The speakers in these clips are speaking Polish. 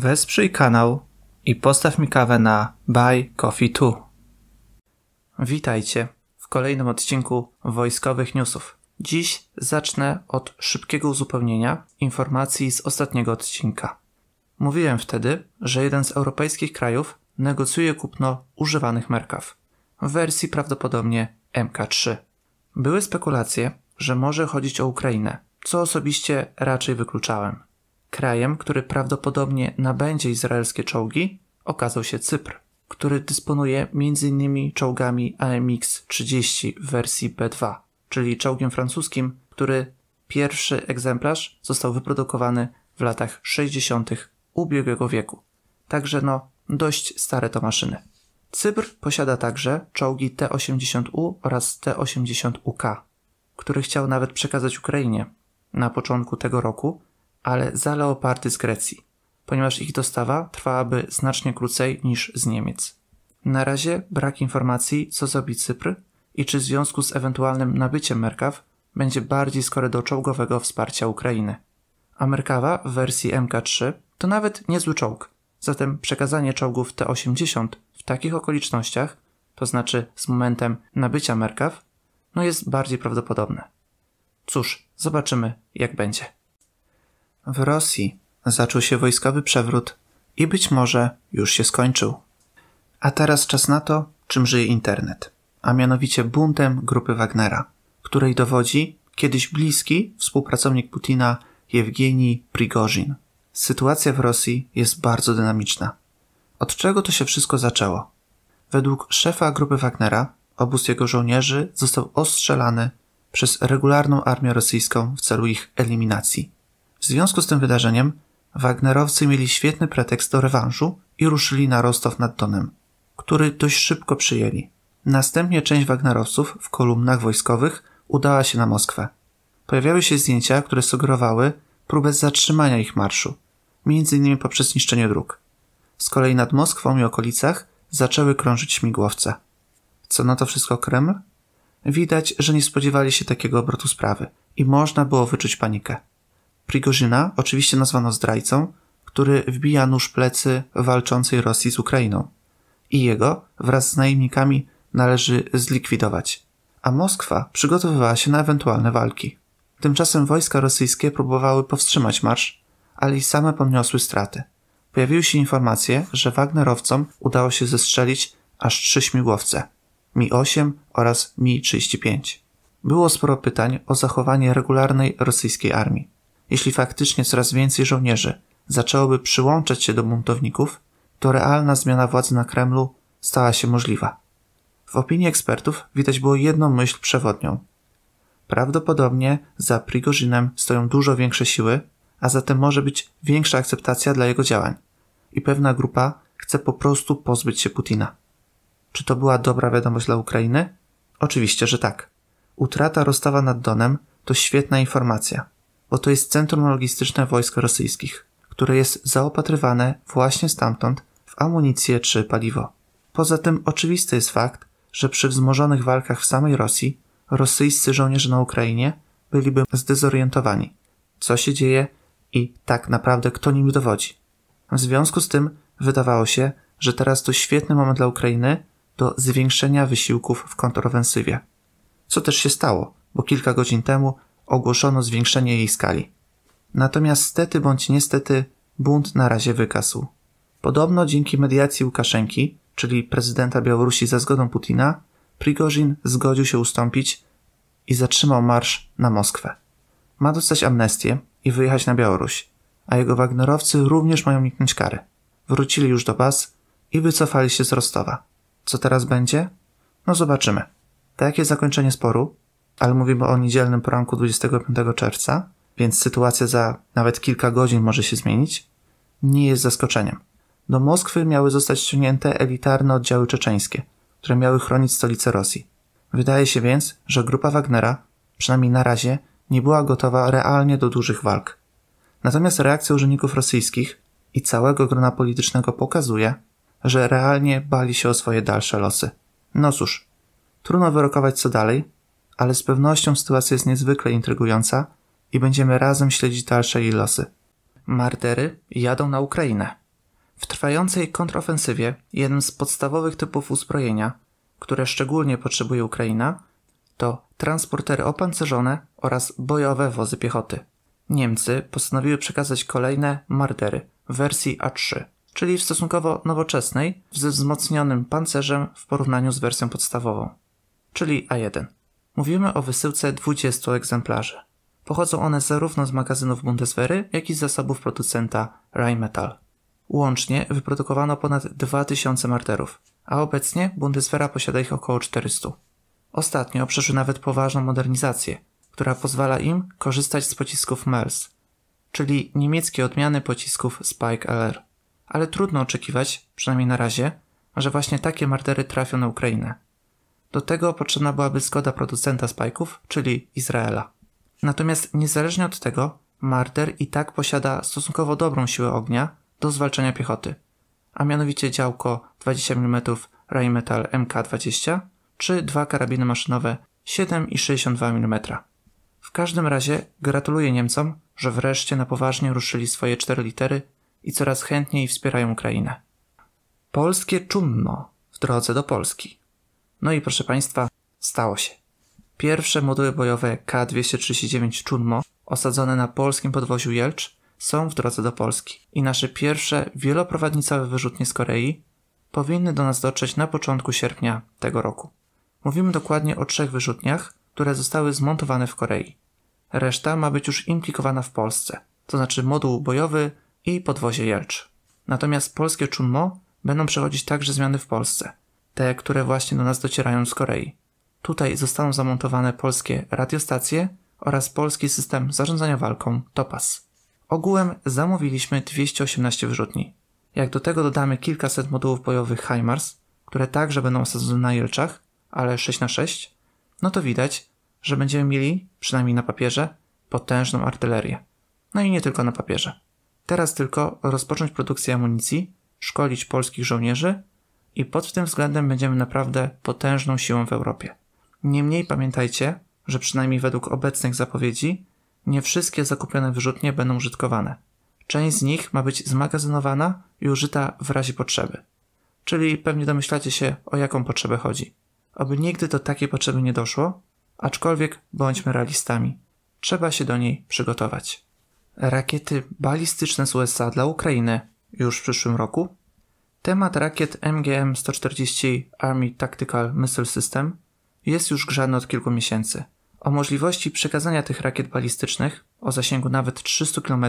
Wesprzyj kanał i postaw mi kawę na Buy Coffee 2. Witajcie w kolejnym odcinku Wojskowych Newsów. Dziś zacznę od szybkiego uzupełnienia informacji z ostatniego odcinka. Mówiłem wtedy, że jeden z europejskich krajów negocjuje kupno używanych merkaw w wersji prawdopodobnie MK3. Były spekulacje, że może chodzić o Ukrainę, co osobiście raczej wykluczałem. Krajem, który prawdopodobnie nabędzie izraelskie czołgi, okazał się Cypr, który dysponuje m.in. czołgami AMX-30 w wersji B2, czyli czołgiem francuskim, który pierwszy egzemplarz został wyprodukowany w latach 60. ubiegłego wieku. Także no, dość stare to maszyny. Cypr posiada także czołgi T-80U oraz T-80UK, który chciał nawet przekazać Ukrainie na początku tego roku, ale za leopardy z Grecji, ponieważ ich dostawa trwałaby znacznie krócej niż z Niemiec. Na razie brak informacji, co zrobi Cypr i czy w związku z ewentualnym nabyciem Merkaw będzie bardziej skory do czołgowego wsparcia Ukrainy. A Merkawa w wersji MK3 to nawet niezły czołg, zatem przekazanie czołgów T-80 w takich okolicznościach, to znaczy z momentem nabycia Merkaw, no jest bardziej prawdopodobne. Cóż, zobaczymy jak będzie. W Rosji zaczął się wojskowy przewrót i być może już się skończył. A teraz czas na to, czym żyje internet, a mianowicie buntem grupy Wagnera, której dowodzi kiedyś bliski współpracownik Putina Jewgeni Prigorzin. Sytuacja w Rosji jest bardzo dynamiczna. Od czego to się wszystko zaczęło? Według szefa grupy Wagnera obóz jego żołnierzy został ostrzelany przez regularną armię rosyjską w celu ich eliminacji. W związku z tym wydarzeniem Wagnerowcy mieli świetny pretekst do rewanżu i ruszyli na Rostow nad Donem, który dość szybko przyjęli. Następnie część Wagnerowców w kolumnach wojskowych udała się na Moskwę. Pojawiały się zdjęcia, które sugerowały próbę zatrzymania ich marszu, m.in. poprzez niszczenie dróg. Z kolei nad Moskwą i okolicach zaczęły krążyć śmigłowce. Co na to wszystko Kreml? Widać, że nie spodziewali się takiego obrotu sprawy i można było wyczuć panikę. Prigorzyna oczywiście nazwano zdrajcą, który wbija nóż plecy walczącej Rosji z Ukrainą. I jego wraz z najemnikami należy zlikwidować. A Moskwa przygotowywała się na ewentualne walki. Tymczasem wojska rosyjskie próbowały powstrzymać marsz, ale i same poniosły straty. Pojawiły się informacje, że Wagnerowcom udało się zestrzelić aż trzy śmigłowce Mi-8 oraz Mi-35. Było sporo pytań o zachowanie regularnej rosyjskiej armii. Jeśli faktycznie coraz więcej żołnierzy zaczęłoby przyłączać się do buntowników, to realna zmiana władzy na Kremlu stała się możliwa. W opinii ekspertów widać było jedną myśl przewodnią. Prawdopodobnie za Prigorzynem stoją dużo większe siły, a zatem może być większa akceptacja dla jego działań. I pewna grupa chce po prostu pozbyć się Putina. Czy to była dobra wiadomość dla Ukrainy? Oczywiście, że tak. Utrata Rostawa nad Donem to świetna informacja bo to jest centrum logistyczne wojsk rosyjskich, które jest zaopatrywane właśnie stamtąd w amunicję czy paliwo. Poza tym oczywisty jest fakt, że przy wzmożonych walkach w samej Rosji rosyjscy żołnierze na Ukrainie byliby zdezorientowani, co się dzieje i tak naprawdę kto nim dowodzi. W związku z tym wydawało się, że teraz to świetny moment dla Ukrainy do zwiększenia wysiłków w kontrofensywie. Co też się stało, bo kilka godzin temu ogłoszono zwiększenie jej skali. Natomiast stety bądź niestety bunt na razie wykasł. Podobno dzięki mediacji Łukaszenki, czyli prezydenta Białorusi za zgodą Putina, Prigorzin zgodził się ustąpić i zatrzymał marsz na Moskwę. Ma dostać amnestię i wyjechać na Białoruś, a jego Wagnerowcy również mają uniknąć kary. Wrócili już do baz i wycofali się z Rostowa. Co teraz będzie? No zobaczymy. Takie zakończenie sporu ale mówimy o niedzielnym poranku 25 czerwca, więc sytuacja za nawet kilka godzin może się zmienić, nie jest zaskoczeniem. Do Moskwy miały zostać ściągnięte elitarne oddziały czeczeńskie, które miały chronić stolicę Rosji. Wydaje się więc, że grupa Wagnera, przynajmniej na razie, nie była gotowa realnie do dużych walk. Natomiast reakcja urzędników rosyjskich i całego grona politycznego pokazuje, że realnie bali się o swoje dalsze losy. No cóż, trudno wyrokować co dalej, ale z pewnością sytuacja jest niezwykle intrygująca i będziemy razem śledzić dalsze jej losy. Mardery jadą na Ukrainę. W trwającej kontrofensywie jednym z podstawowych typów uzbrojenia, które szczególnie potrzebuje Ukraina, to transportery opancerzone oraz bojowe wozy piechoty. Niemcy postanowiły przekazać kolejne Mardery w wersji A3, czyli w stosunkowo nowoczesnej, ze wzmocnionym pancerzem w porównaniu z wersją podstawową, czyli A1. Mówimy o wysyłce 20 egzemplarzy. Pochodzą one zarówno z magazynów Bundeswehry, jak i z zasobów producenta Rheinmetall. Łącznie wyprodukowano ponad 2000 marterów, a obecnie Bundeswehra posiada ich około 400. Ostatnio przeszły nawet poważną modernizację, która pozwala im korzystać z pocisków MERS, czyli niemieckie odmiany pocisków Spike LR. Ale trudno oczekiwać, przynajmniej na razie, że właśnie takie martery trafią na Ukrainę. Do tego potrzebna byłaby zgoda producenta spajków, czyli Izraela. Natomiast niezależnie od tego, Marder i tak posiada stosunkowo dobrą siłę ognia do zwalczania piechoty, a mianowicie działko 20 mm Rheinmetall MK20 czy dwa karabiny maszynowe 7 i 62 mm. W każdym razie gratuluję Niemcom, że wreszcie na poważnie ruszyli swoje cztery litery i coraz chętniej wspierają Ukrainę. Polskie czumno w drodze do Polski. No i proszę Państwa, stało się. Pierwsze moduły bojowe K-239 Chunmo osadzone na polskim podwoziu Jelcz, są w drodze do Polski i nasze pierwsze wieloprowadnicowe wyrzutnie z Korei powinny do nas dotrzeć na początku sierpnia tego roku. Mówimy dokładnie o trzech wyrzutniach, które zostały zmontowane w Korei. Reszta ma być już implikowana w Polsce, to znaczy moduł bojowy i podwozie Jelcz. Natomiast polskie Chunmo będą przechodzić także zmiany w Polsce te, które właśnie do nas docierają z Korei. Tutaj zostaną zamontowane polskie radiostacje oraz polski system zarządzania walką TOPAS. Ogółem zamówiliśmy 218 wyrzutni. Jak do tego dodamy kilkaset modułów bojowych HIMARS, które także będą osadzone na Jelczach, ale 6 na 6 no to widać, że będziemy mieli, przynajmniej na papierze, potężną artylerię. No i nie tylko na papierze. Teraz tylko rozpocząć produkcję amunicji, szkolić polskich żołnierzy i pod tym względem będziemy naprawdę potężną siłą w Europie. Niemniej pamiętajcie, że przynajmniej według obecnych zapowiedzi, nie wszystkie zakupione wyrzutnie będą użytkowane. Część z nich ma być zmagazynowana i użyta w razie potrzeby. Czyli pewnie domyślacie się, o jaką potrzebę chodzi. Aby nigdy do takiej potrzeby nie doszło, aczkolwiek bądźmy realistami. Trzeba się do niej przygotować. Rakiety balistyczne z USA dla Ukrainy już w przyszłym roku Temat rakiet MGM-140 Army Tactical Missile System jest już grzany od kilku miesięcy. O możliwości przekazania tych rakiet balistycznych o zasięgu nawet 300 km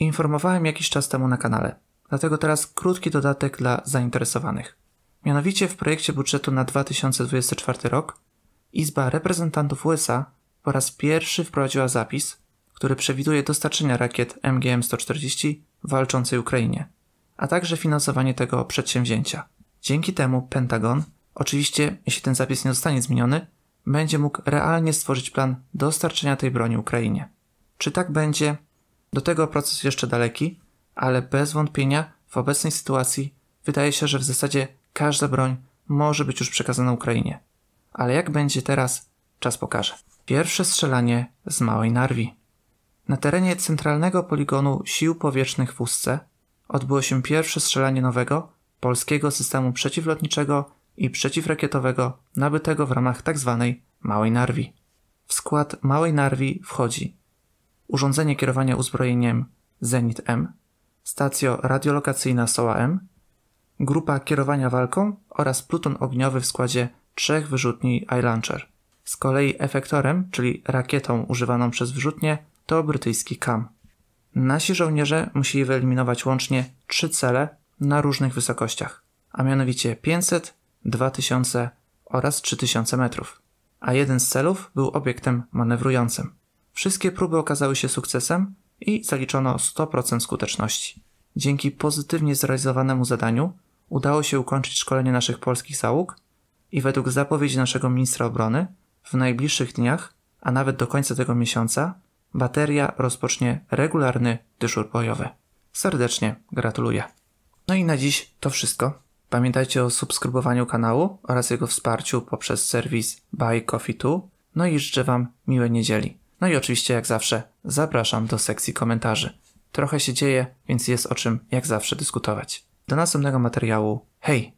informowałem jakiś czas temu na kanale. Dlatego teraz krótki dodatek dla zainteresowanych. Mianowicie w projekcie budżetu na 2024 rok Izba Reprezentantów USA po raz pierwszy wprowadziła zapis, który przewiduje dostarczenia rakiet MGM-140 walczącej Ukrainie a także finansowanie tego przedsięwzięcia. Dzięki temu Pentagon, oczywiście jeśli ten zapis nie zostanie zmieniony, będzie mógł realnie stworzyć plan dostarczenia tej broni Ukrainie. Czy tak będzie? Do tego proces jeszcze daleki, ale bez wątpienia w obecnej sytuacji wydaje się, że w zasadzie każda broń może być już przekazana Ukrainie. Ale jak będzie teraz, czas pokaże. Pierwsze strzelanie z małej Narwi. Na terenie centralnego poligonu sił powietrznych w Ustce odbyło się pierwsze strzelanie nowego, polskiego systemu przeciwlotniczego i przeciwrakietowego nabytego w ramach tzw. Tak małej Narwi. W skład Małej Narwi wchodzi urządzenie kierowania uzbrojeniem Zenit-M, stacja radiolokacyjna SOA-M, grupa kierowania walką oraz pluton ogniowy w składzie trzech wyrzutni launcher Z kolei efektorem, czyli rakietą używaną przez wyrzutnie, to brytyjski CAM. Nasi żołnierze musieli wyeliminować łącznie trzy cele na różnych wysokościach, a mianowicie 500, 2000 oraz 3000 metrów. A jeden z celów był obiektem manewrującym. Wszystkie próby okazały się sukcesem i zaliczono 100% skuteczności. Dzięki pozytywnie zrealizowanemu zadaniu udało się ukończyć szkolenie naszych polskich załóg i według zapowiedzi naszego ministra obrony w najbliższych dniach, a nawet do końca tego miesiąca, bateria rozpocznie regularny dyżur bojowy. Serdecznie gratuluję. No i na dziś to wszystko. Pamiętajcie o subskrybowaniu kanału oraz jego wsparciu poprzez serwis Buy Coffee 2. No i życzę Wam miłej niedzieli. No i oczywiście, jak zawsze, zapraszam do sekcji komentarzy. Trochę się dzieje, więc jest o czym, jak zawsze, dyskutować. Do następnego materiału. Hej!